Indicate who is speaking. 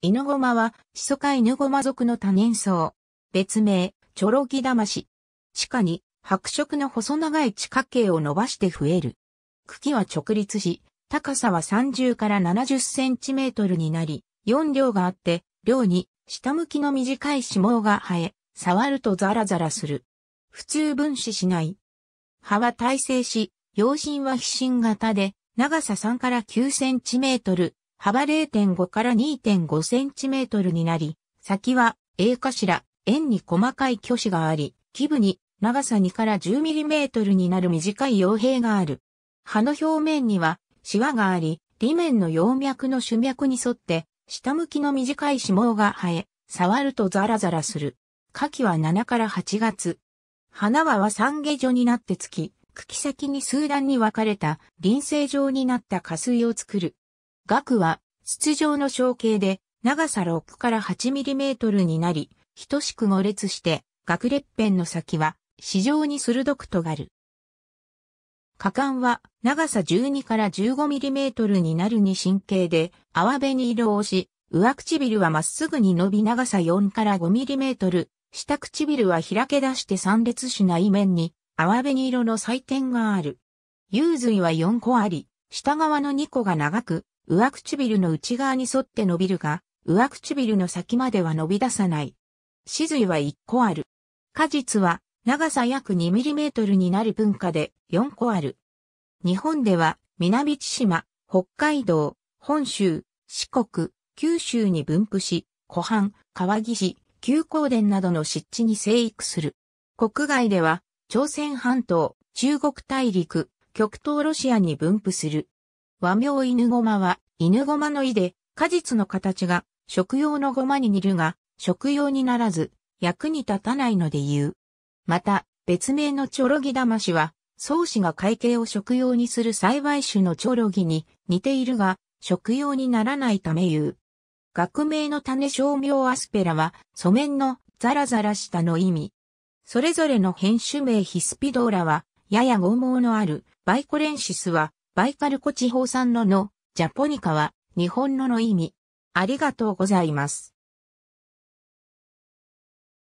Speaker 1: 犬ゴマは、シソ科犬ゴマ属の多年草。別名、チョロギダマシ。地下に、白色の細長い地下茎を伸ばして増える。茎は直立し、高さは30から70センチメートルになり、4両があって、両に、下向きの短い脂毛が生え、触るとザラザラする。普通分子しない。葉は耐性し、葉身は皮心型で、長さ3から9センチメートル、幅0.5から2.5センチメートルになり、先は A 頭、円に細かい巨子があり、基部に長さ2から10ミリメートルになる短い傭兵がある。葉の表面にはシワがあり、裏面の葉脈の主脈に沿って、下向きの短い脂毛が生え、触るとザラザラする。夏季は7から8月。花はは三下女になってつき、茎先に数段に分かれた、輪生状になった花水を作る。額は、筒状の小径で、長さ6から8ミリメートルになり、等しく五列して、額裂片の先は、非常に鋭く尖る。果敢は、長さ12から15ミリメートルになるに神経で、泡紅色をし、上唇はまっすぐに伸び長さ4から5ミリメートル、下唇は開け出して三列し内面に、泡紅色の祭点がある。幽髄は4個あり、下側の2個が長く、上唇の内側に沿って伸びるが、上唇の先までは伸び出さない。歯髄は1個ある。果実は長さ約 2mm になる文化で4個ある。日本では南千島、北海道、本州、四国、九州に分布し、湖畔、川岸、旧高殿などの湿地に生育する。国外では朝鮮半島、中国大陸、極東ロシアに分布する。和名犬ごまは、犬ごまの意で、果実の形が、食用のごまに似るが、食用にならず、役に立たないので言う。また、別名のチョロギ魂は、草子が会計を食用にする栽培種のチョロギに似ているが、食用にならないため言う。学名の種商名アスペラは、素面のザラザラしたの意味。それぞれの変種名ヒスピドーラは、やや剛毛のあるバイコレンシスは、バイカル湖地方産のの、ジャポニカは、日本のの意味。ありがとうございます。